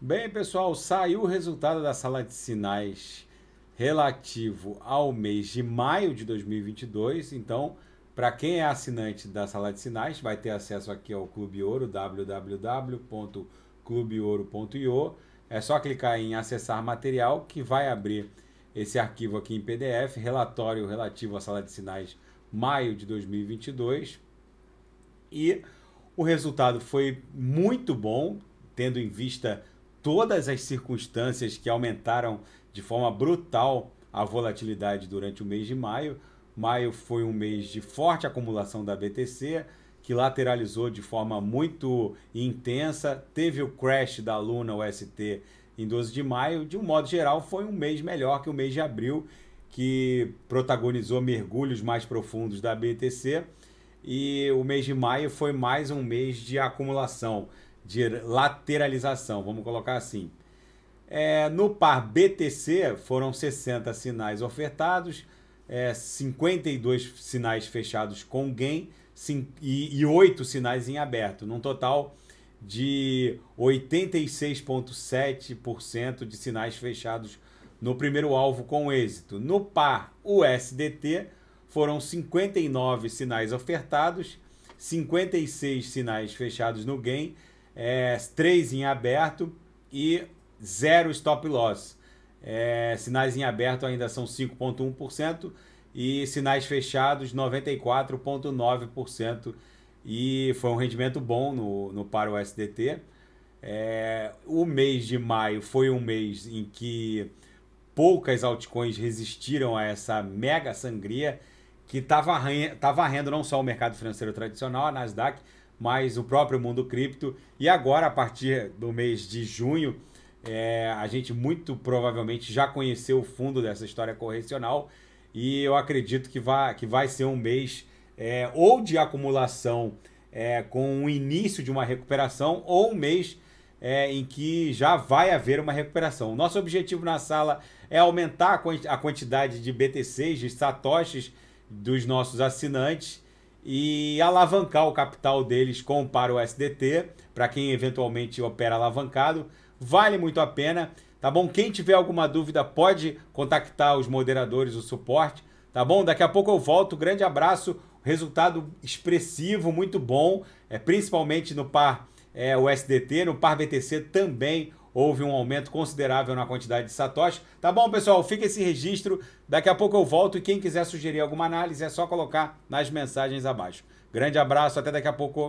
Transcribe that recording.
Bem, pessoal, saiu o resultado da sala de sinais relativo ao mês de maio de 2022. Então, para quem é assinante da sala de sinais, vai ter acesso aqui ao Clube Ouro, www.clubeouro.io. É só clicar em acessar material que vai abrir esse arquivo aqui em PDF, relatório relativo à sala de sinais maio de 2022. E o resultado foi muito bom, tendo em vista todas as circunstâncias que aumentaram de forma brutal a volatilidade durante o mês de maio. Maio foi um mês de forte acumulação da BTC, que lateralizou de forma muito intensa. Teve o crash da Luna UST em 12 de maio. De um modo geral, foi um mês melhor que o mês de abril, que protagonizou mergulhos mais profundos da BTC. E o mês de maio foi mais um mês de acumulação de lateralização, vamos colocar assim. É, no par BTC foram 60 sinais ofertados, é, 52 sinais fechados com gain sim, e, e 8 sinais em aberto, num total de 86,7% de sinais fechados no primeiro alvo com êxito. No par USDT foram 59 sinais ofertados, 56 sinais fechados no gain é, 3 em aberto e 0 stop loss. É, sinais em aberto ainda são 5,1% e sinais fechados 94,9%. E foi um rendimento bom no, no para o SDT. É, o mês de maio foi um mês em que poucas altcoins resistiram a essa mega sangria que estava varrendo não só o mercado financeiro tradicional, a Nasdaq, mas o próprio mundo cripto. E agora, a partir do mês de junho, é, a gente muito provavelmente já conheceu o fundo dessa história correcional e eu acredito que vai, que vai ser um mês é, ou de acumulação é, com o início de uma recuperação ou um mês é, em que já vai haver uma recuperação. Nosso objetivo na sala é aumentar a quantidade de BTCs, de satoshis dos nossos assinantes e alavancar o capital deles com para o SDT, para quem eventualmente opera alavancado, vale muito a pena, tá bom? Quem tiver alguma dúvida pode contactar os moderadores, o suporte, tá bom? Daqui a pouco eu volto, grande abraço, resultado expressivo, muito bom, é, principalmente no par é, o SDT, no par BTC também houve um aumento considerável na quantidade de satoshi, Tá bom, pessoal? Fica esse registro. Daqui a pouco eu volto e quem quiser sugerir alguma análise é só colocar nas mensagens abaixo. Grande abraço, até daqui a pouco.